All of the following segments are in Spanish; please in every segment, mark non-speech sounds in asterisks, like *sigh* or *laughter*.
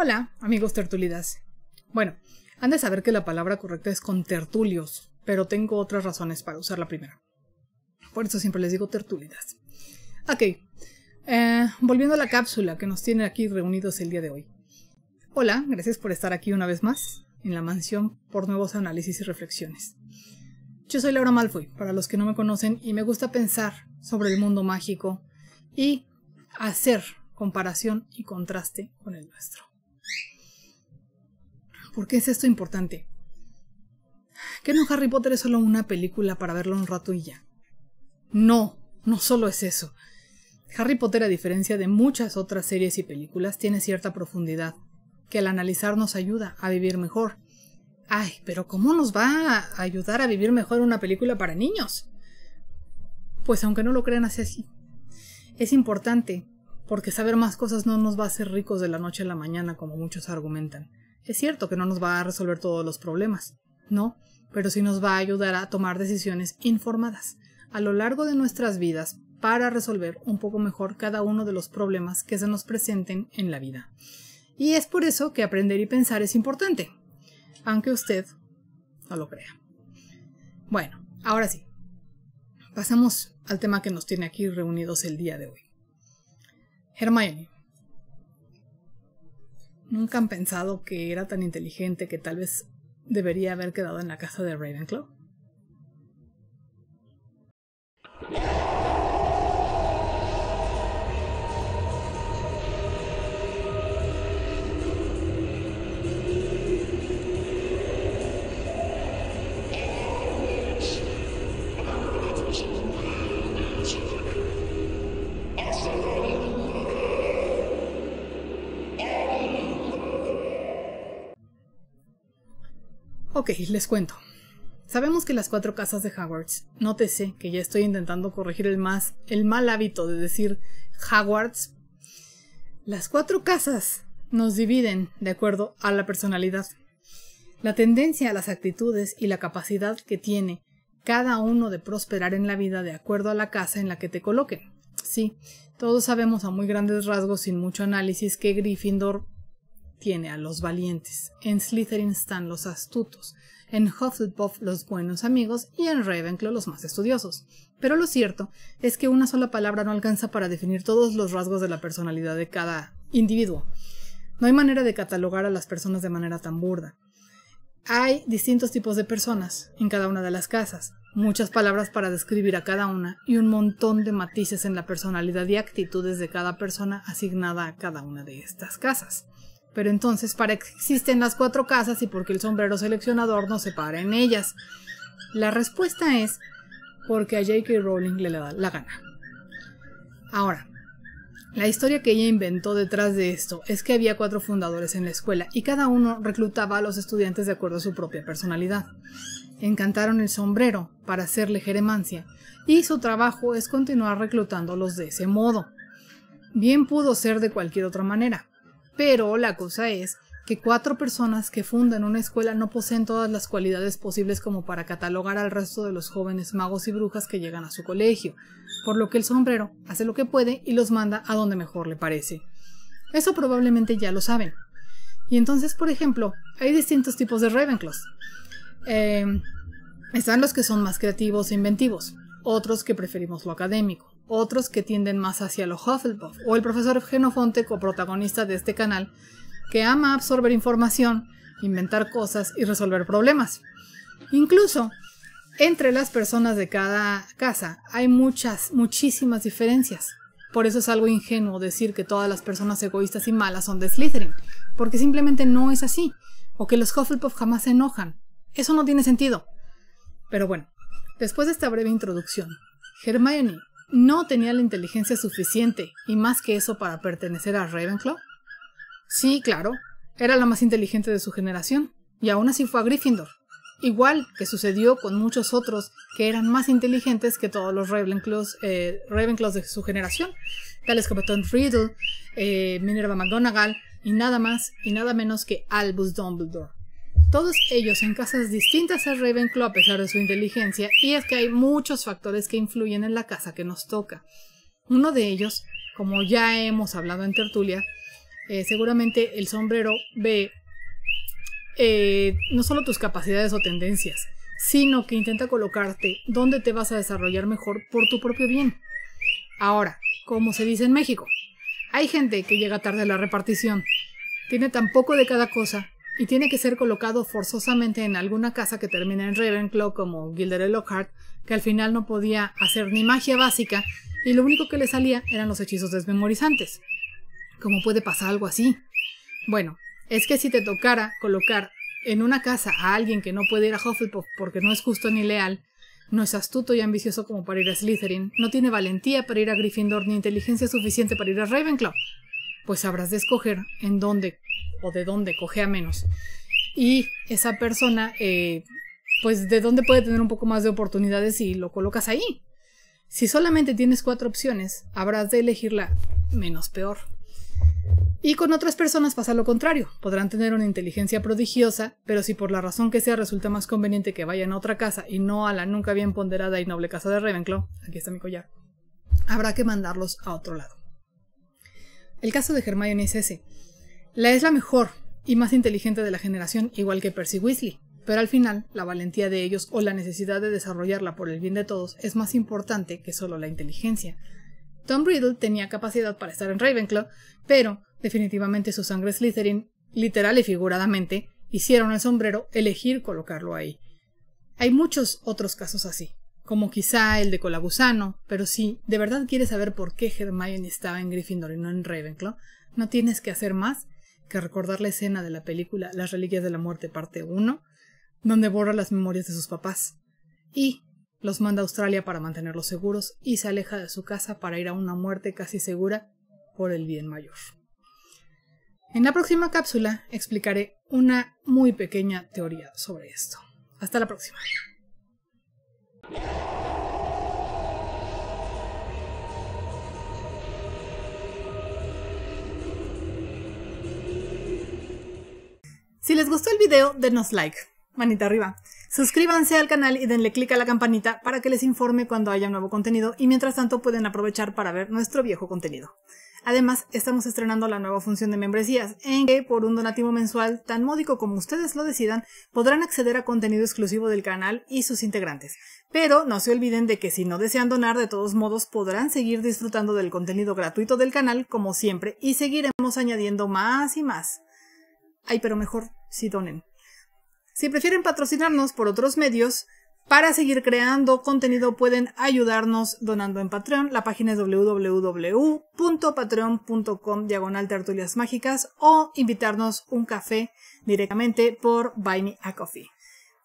Hola, amigos tertulidas. Bueno, han de saber que la palabra correcta es con tertulios, pero tengo otras razones para usar la primera. Por eso siempre les digo tertulidas. Ok, eh, volviendo a la cápsula que nos tiene aquí reunidos el día de hoy. Hola, gracias por estar aquí una vez más en la mansión por nuevos análisis y reflexiones. Yo soy Laura Malfoy, para los que no me conocen, y me gusta pensar sobre el mundo mágico y hacer comparación y contraste con el nuestro. ¿Por qué es esto importante? ¿Que no Harry Potter es solo una película para verlo un rato y ya? No, no solo es eso. Harry Potter, a diferencia de muchas otras series y películas, tiene cierta profundidad, que al analizar nos ayuda a vivir mejor. Ay, pero ¿cómo nos va a ayudar a vivir mejor una película para niños? Pues aunque no lo crean así, es importante porque saber más cosas no nos va a hacer ricos de la noche a la mañana, como muchos argumentan. Es cierto que no nos va a resolver todos los problemas, no, pero sí nos va a ayudar a tomar decisiones informadas a lo largo de nuestras vidas para resolver un poco mejor cada uno de los problemas que se nos presenten en la vida. Y es por eso que aprender y pensar es importante, aunque usted no lo crea. Bueno, ahora sí, pasamos al tema que nos tiene aquí reunidos el día de hoy. Hermione. Nunca han pensado que era tan inteligente que tal vez debería haber quedado en la casa de Ravenclaw. Ok, les cuento. Sabemos que las cuatro casas de Hogwarts, nótese que ya estoy intentando corregir el, más, el mal hábito de decir Hogwarts, las cuatro casas nos dividen de acuerdo a la personalidad, la tendencia a las actitudes y la capacidad que tiene cada uno de prosperar en la vida de acuerdo a la casa en la que te coloquen. Sí, todos sabemos a muy grandes rasgos sin mucho análisis que Gryffindor tiene a los valientes, en Slytherin están los astutos, en Hufflepuff los buenos amigos y en Ravenclaw los más estudiosos. Pero lo cierto es que una sola palabra no alcanza para definir todos los rasgos de la personalidad de cada individuo. No hay manera de catalogar a las personas de manera tan burda. Hay distintos tipos de personas en cada una de las casas, muchas palabras para describir a cada una y un montón de matices en la personalidad y actitudes de cada persona asignada a cada una de estas casas. Pero entonces, ¿para qué existen las cuatro casas y por qué el sombrero seleccionador no se para en ellas? La respuesta es porque a J.K. Rowling le da la gana. Ahora, la historia que ella inventó detrás de esto es que había cuatro fundadores en la escuela y cada uno reclutaba a los estudiantes de acuerdo a su propia personalidad. Encantaron el sombrero para hacerle geremancia y su trabajo es continuar reclutándolos de ese modo. Bien pudo ser de cualquier otra manera, pero la cosa es que cuatro personas que fundan una escuela no poseen todas las cualidades posibles como para catalogar al resto de los jóvenes magos y brujas que llegan a su colegio, por lo que el sombrero hace lo que puede y los manda a donde mejor le parece. Eso probablemente ya lo saben. Y entonces, por ejemplo, hay distintos tipos de Ravenclaws. Eh, están los que son más creativos e inventivos, otros que preferimos lo académico, otros que tienden más hacia los Hufflepuff, o el profesor Genofonte, coprotagonista de este canal, que ama absorber información, inventar cosas y resolver problemas. Incluso entre las personas de cada casa hay muchas, muchísimas diferencias. Por eso es algo ingenuo decir que todas las personas egoístas y malas son de Slytherin, porque simplemente no es así, o que los Hufflepuff jamás se enojan. Eso no tiene sentido. Pero bueno, después de esta breve introducción, Hermione no tenía la inteligencia suficiente y más que eso para pertenecer a Ravenclaw? Sí, claro, era la más inteligente de su generación, y aún así fue a Gryffindor, igual que sucedió con muchos otros que eran más inteligentes que todos los Ravenclaws, eh, de su generación, tales como Tom Riddle, eh, Minerva McGonagall y nada más y nada menos que Albus Dumbledore. Todos ellos en casas distintas a Ravenclaw a pesar de su inteligencia, y es que hay muchos factores que influyen en la casa que nos toca. Uno de ellos, como ya hemos hablado en tertulia, eh, seguramente el sombrero ve eh, no solo tus capacidades o tendencias, sino que intenta colocarte dónde te vas a desarrollar mejor por tu propio bien. Ahora, como se dice en México, hay gente que llega tarde a la repartición, tiene tan poco de cada cosa y tiene que ser colocado forzosamente en alguna casa que termina en Ravenclaw como Gilderoy Lockhart, que al final no podía hacer ni magia básica y lo único que le salía eran los hechizos desmemorizantes. ¿Cómo puede pasar algo así? Bueno, es que si te tocara colocar en una casa a alguien que no puede ir a Hufflepuff porque no es justo ni leal, no es astuto y ambicioso como para ir a Slytherin, no tiene valentía para ir a Gryffindor ni inteligencia suficiente para ir a Ravenclaw, pues habrás de escoger en dónde o de dónde coge a menos. Y esa persona, eh, pues de dónde puede tener un poco más de oportunidades si lo colocas ahí. Si solamente tienes cuatro opciones, habrás de elegir la menos peor. Y con otras personas pasa lo contrario. Podrán tener una inteligencia prodigiosa, pero si por la razón que sea resulta más conveniente que vayan a otra casa y no a la nunca bien ponderada y noble casa de Ravenclaw, aquí está mi collar, habrá que mandarlos a otro lado. El caso de Hermione es ese. La es la mejor y más inteligente de la generación, igual que Percy Weasley, pero al final la valentía de ellos o la necesidad de desarrollarla por el bien de todos es más importante que solo la inteligencia. Tom Riddle tenía capacidad para estar en Ravenclaw, pero definitivamente su sangre Slytherin, literal y figuradamente, hicieron al sombrero elegir colocarlo ahí. Hay muchos otros casos así, como quizá el de Colagusano, pero si de verdad quieres saber por qué Hermione estaba en Gryffindor y no en Ravenclaw, no tienes que hacer más que recordar la escena de la película Las Reliquias de la Muerte parte 1, donde borra las memorias de sus papás, y los manda a Australia para mantenerlos seguros y se aleja de su casa para ir a una muerte casi segura por el bien mayor. En la próxima cápsula explicaré una muy pequeña teoría sobre esto. Hasta la próxima. Si les gustó el video, denos like, manita arriba. Suscríbanse al canal y denle click a la campanita para que les informe cuando haya nuevo contenido y mientras tanto pueden aprovechar para ver nuestro viejo contenido. Además, estamos estrenando la nueva función de membresías, en que por un donativo mensual tan módico como ustedes lo decidan, podrán acceder a contenido exclusivo del canal y sus integrantes. Pero no se olviden de que si no desean donar, de todos modos podrán seguir disfrutando del contenido gratuito del canal como siempre y seguiremos añadiendo más y más. Ay, pero mejor si donen. Si prefieren patrocinarnos por otros medios, para seguir creando contenido pueden ayudarnos donando en Patreon. La página es www.patreon.com diagonal tertulias mágicas o invitarnos un café directamente por Buy Me a Coffee.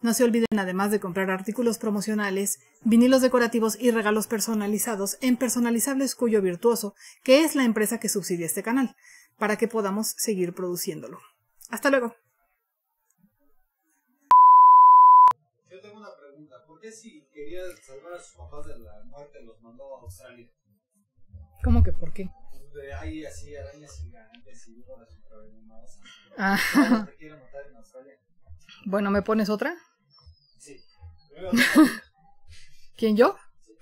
No se olviden además de comprar artículos promocionales, vinilos decorativos y regalos personalizados en Personalizables Cuyo Virtuoso, que es la empresa que subsidia este canal, para que podamos seguir produciéndolo. Hasta luego. Yo tengo una pregunta. ¿Por qué si quería salvar a sus papás de la muerte los mandó a Australia? ¿Cómo que por qué? Pues, de así arañas gigantes y Ah. ¿Te quiere matar en Australia? Bueno, ¿me pones otra? Sí. *laughs* ¿Quién yo? Sí.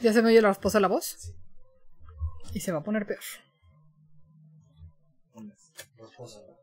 ¿Ya se me oye la esposa la voz? Sí. Y se va a poner peor. La esposa